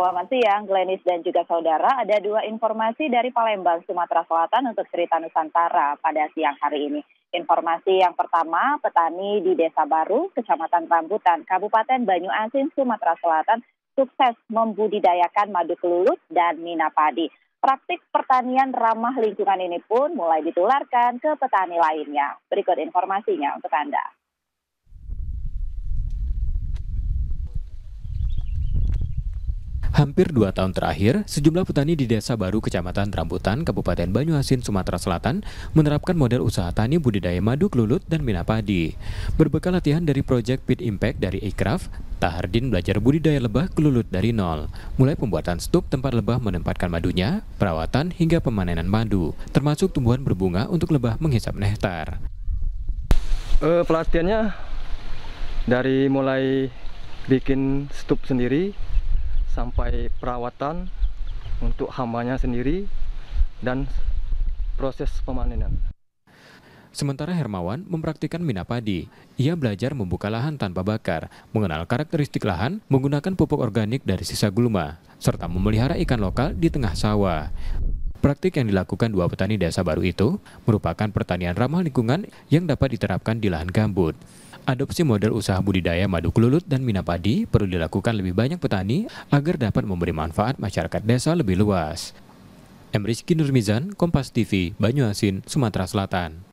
Selamat siang, Glenis dan juga saudara. Ada dua informasi dari Palembang, Sumatera Selatan untuk cerita Nusantara pada siang hari ini. Informasi yang pertama, petani di Desa Baru, Kecamatan Rambutan, Kabupaten Banyu Asin, Sumatera Selatan, sukses membudidayakan madu kelulut dan minapadi. Praktik pertanian ramah lingkungan ini pun mulai ditularkan ke petani lainnya. Berikut informasinya untuk Anda. Hampir dua tahun terakhir, sejumlah petani di desa baru Kecamatan Rambutan, Kabupaten Banyuasin, Sumatera Selatan menerapkan model usaha tani budidaya madu kelulut dan mina padi. Berbekal latihan dari Project Pit Impact dari Ikraf, Tahardin belajar budidaya lebah kelulut dari nol, mulai pembuatan stup tempat lebah menempatkan madunya, perawatan hingga pemanenan madu, termasuk tumbuhan berbunga untuk lebah menghisap nektar. Uh, eh, pelatihannya dari mulai bikin stup sendiri, sampai perawatan untuk hambanya sendiri dan proses pemanenan. Sementara Hermawan mempraktikkan mina padi. Ia belajar membuka lahan tanpa bakar, mengenal karakteristik lahan menggunakan pupuk organik dari sisa gulma, serta memelihara ikan lokal di tengah sawah. Praktik yang dilakukan dua petani desa baru itu merupakan pertanian ramah lingkungan yang dapat diterapkan di lahan gambut. Adopsi model usaha budidaya madu kelulut dan minapadi perlu dilakukan lebih banyak petani agar dapat memberi manfaat masyarakat desa lebih luas. Emrizki Nurmizan, Kompas TV, Banyuasin, Sumatera Selatan.